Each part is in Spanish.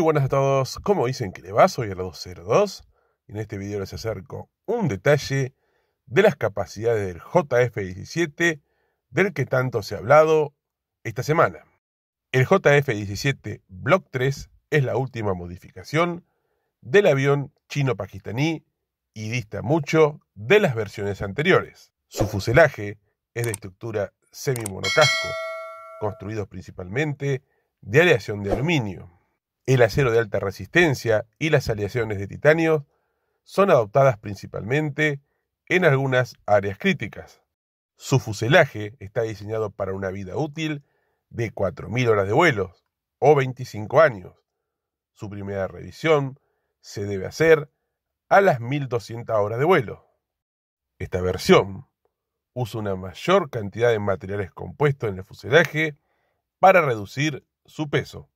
Muy buenas a todos, como dicen que le va? Soy el 202 en este video les acerco un detalle de las capacidades del JF-17 del que tanto se ha hablado esta semana. El JF-17 Block 3 es la última modificación del avión chino-pakistaní y dista mucho de las versiones anteriores. Su fuselaje es de estructura semi-monocasco, construidos principalmente de aleación de aluminio. El acero de alta resistencia y las aleaciones de titanio son adoptadas principalmente en algunas áreas críticas. Su fuselaje está diseñado para una vida útil de 4.000 horas de vuelos o 25 años. Su primera revisión se debe hacer a las 1.200 horas de vuelo. Esta versión usa una mayor cantidad de materiales compuestos en el fuselaje para reducir su peso.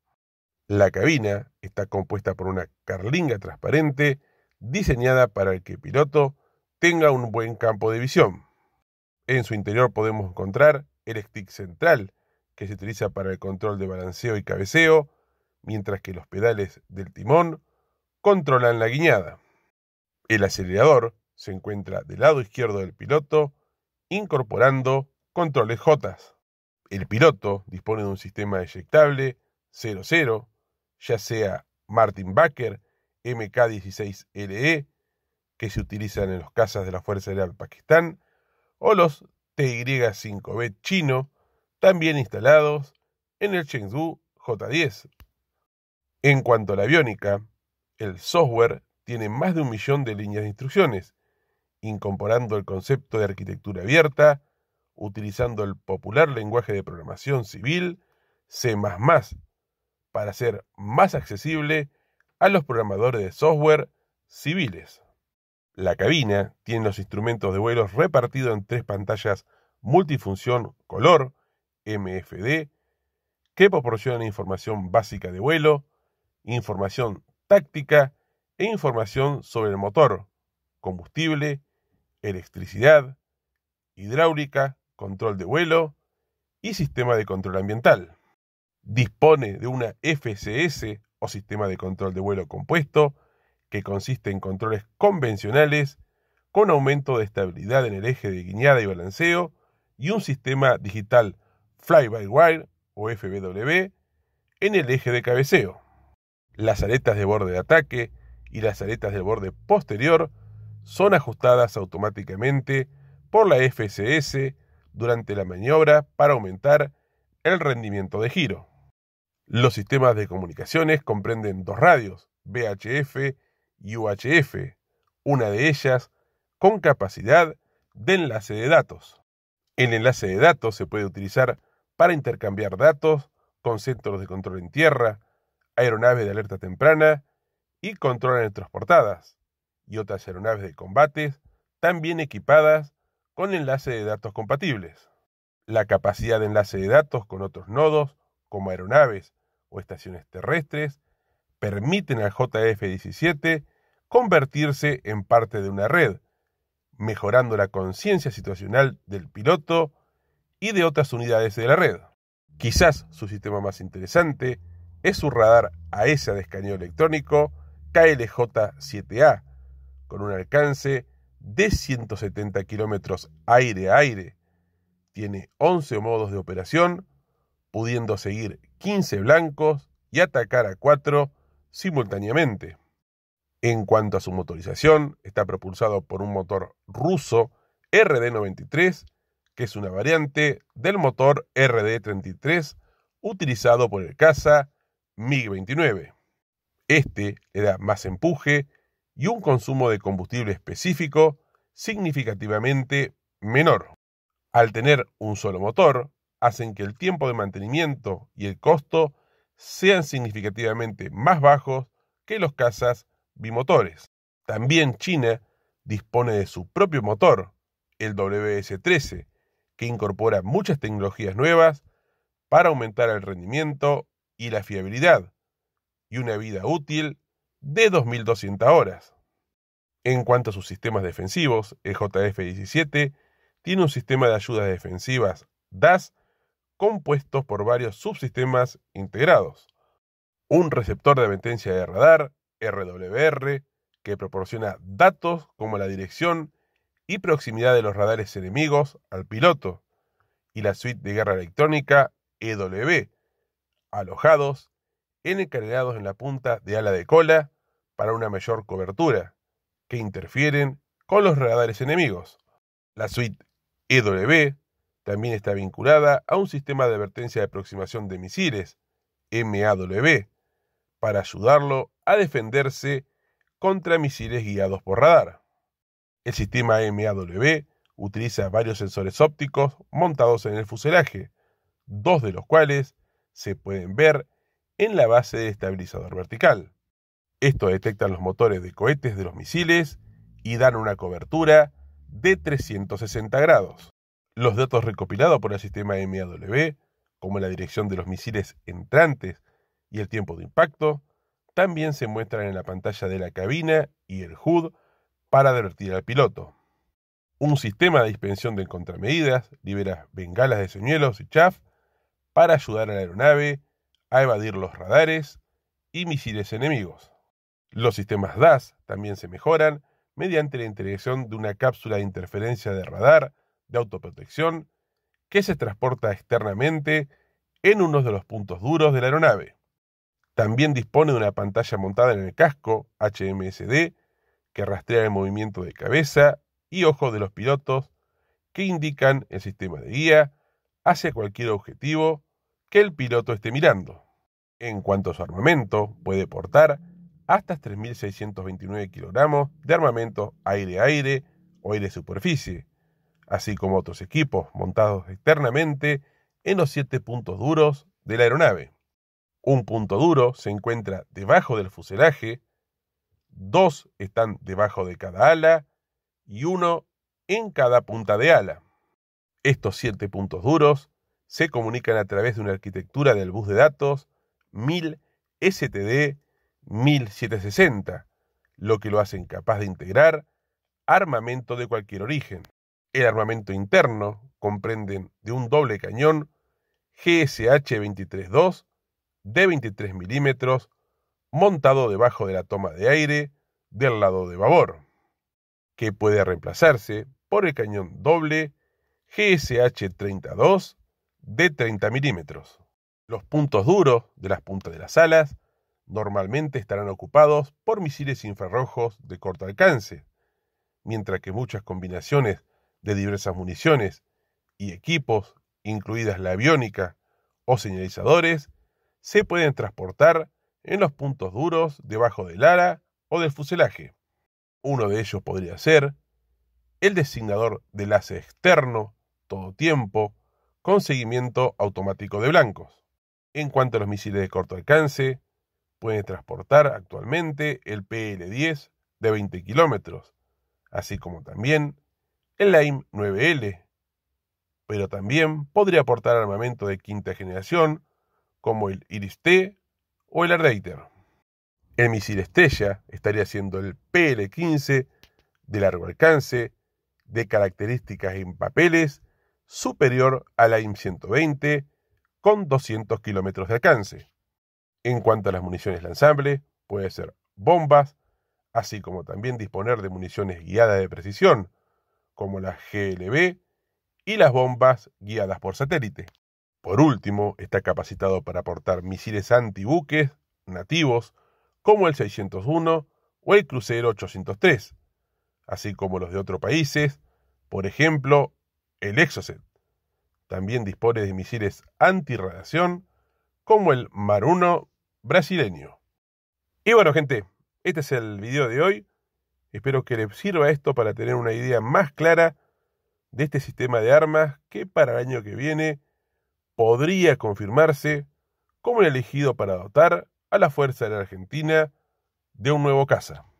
La cabina está compuesta por una carlinga transparente diseñada para que el piloto tenga un buen campo de visión. En su interior podemos encontrar el stick central que se utiliza para el control de balanceo y cabeceo, mientras que los pedales del timón controlan la guiñada. El acelerador se encuentra del lado izquierdo del piloto, incorporando controles J. El piloto dispone de un sistema eyectable 00 ya sea Martin Baker, MK16LE, que se utilizan en los cazas de la Fuerza Aérea de Pakistán, o los TY5B chino, también instalados en el Chengdu J10. En cuanto a la aviónica, el software tiene más de un millón de líneas de instrucciones, incorporando el concepto de arquitectura abierta, utilizando el popular lenguaje de programación civil, C++ para ser más accesible a los programadores de software civiles. La cabina tiene los instrumentos de vuelo repartidos en tres pantallas multifunción color, MFD, que proporcionan información básica de vuelo, información táctica e información sobre el motor, combustible, electricidad, hidráulica, control de vuelo y sistema de control ambiental dispone de una FCS o sistema de control de vuelo compuesto, que consiste en controles convencionales, con aumento de estabilidad en el eje de guiñada y balanceo, y un sistema digital fly-by-wire o FBW en el eje de cabeceo. Las aletas de borde de ataque y las aletas de borde posterior son ajustadas automáticamente por la FCS durante la maniobra para aumentar el rendimiento de giro. Los sistemas de comunicaciones comprenden dos radios, VHF y UHF, una de ellas con capacidad de enlace de datos. El enlace de datos se puede utilizar para intercambiar datos con centros de control en tierra, aeronaves de alerta temprana y en transportadas, y otras aeronaves de combates también equipadas con enlace de datos compatibles. La capacidad de enlace de datos con otros nodos como aeronaves o estaciones terrestres, permiten al JF-17 convertirse en parte de una red, mejorando la conciencia situacional del piloto y de otras unidades de la red. Quizás su sistema más interesante es su radar AESA de escaneo electrónico KLJ-7A, con un alcance de 170 kilómetros aire aire. Tiene 11 modos de operación pudiendo seguir 15 blancos y atacar a 4 simultáneamente. En cuanto a su motorización, está propulsado por un motor ruso RD-93, que es una variante del motor RD-33 utilizado por el caza MiG-29. Este le da más empuje y un consumo de combustible específico significativamente menor. Al tener un solo motor, hacen que el tiempo de mantenimiento y el costo sean significativamente más bajos que los cazas bimotores. También China dispone de su propio motor, el WS-13, que incorpora muchas tecnologías nuevas para aumentar el rendimiento y la fiabilidad, y una vida útil de 2.200 horas. En cuanto a sus sistemas defensivos, el JF-17 tiene un sistema de ayudas defensivas DAS compuestos por varios subsistemas integrados. Un receptor de advertencia de radar, RWR, que proporciona datos como la dirección y proximidad de los radares enemigos al piloto, y la suite de guerra electrónica, EW, alojados, en encadenados en la punta de ala de cola para una mayor cobertura, que interfieren con los radares enemigos. La suite EW también está vinculada a un sistema de advertencia de aproximación de misiles, MAW, para ayudarlo a defenderse contra misiles guiados por radar. El sistema MAW utiliza varios sensores ópticos montados en el fuselaje, dos de los cuales se pueden ver en la base de estabilizador vertical. Esto detecta los motores de cohetes de los misiles y dan una cobertura de 360 grados los datos recopilados por el sistema MAW, como la dirección de los misiles entrantes y el tiempo de impacto, también se muestran en la pantalla de la cabina y el HUD para advertir al piloto. Un sistema de dispensión de contramedidas libera bengalas de señuelos y chaff para ayudar a la aeronave a evadir los radares y misiles enemigos. Los sistemas DAS también se mejoran mediante la integración de una cápsula de interferencia de radar de autoprotección que se transporta externamente en uno de los puntos duros de la aeronave. También dispone de una pantalla montada en el casco HMSD que rastrea el movimiento de cabeza y ojos de los pilotos que indican el sistema de guía hacia cualquier objetivo que el piloto esté mirando. En cuanto a su armamento, puede portar hasta 3.629 kilogramos de armamento aire-aire o aire-superficie, así como otros equipos montados externamente en los siete puntos duros de la aeronave. Un punto duro se encuentra debajo del fuselaje, dos están debajo de cada ala y uno en cada punta de ala. Estos siete puntos duros se comunican a través de una arquitectura del bus de datos 1000 STD 1760, lo que lo hacen capaz de integrar armamento de cualquier origen. El armamento interno comprende de un doble cañón GSH-23-2 de 23 milímetros montado debajo de la toma de aire del lado de babor, que puede reemplazarse por el cañón doble GSH-32 de 30 milímetros. Los puntos duros de las puntas de las alas normalmente estarán ocupados por misiles infrarrojos de corto alcance, mientras que muchas combinaciones de diversas municiones y equipos, incluidas la aviónica o señalizadores, se pueden transportar en los puntos duros debajo del ala o del fuselaje. Uno de ellos podría ser el designador de enlace externo, todo tiempo, con seguimiento automático de blancos. En cuanto a los misiles de corto alcance, pueden transportar actualmente el PL-10 de 20 kilómetros, así como también el AIM 9L, pero también podría aportar armamento de quinta generación como el Iris-T o el Ardater. El misil estrella estaría siendo el PL-15 de largo alcance, de características en papeles, superior al AIM-120 con 200 kilómetros de alcance. En cuanto a las municiones lanzables, puede ser bombas, así como también disponer de municiones guiadas de precisión, como la GLB y las bombas guiadas por satélite. Por último, está capacitado para aportar misiles antibuques nativos como el 601 o el crucero 803, así como los de otros países, por ejemplo, el Exocet. También dispone de misiles antirradiación como el Maruno brasileño. Y bueno, gente, este es el video de hoy. Espero que les sirva esto para tener una idea más clara de este sistema de armas que para el año que viene podría confirmarse como el elegido para dotar a la Fuerza de la Argentina de un nuevo caza.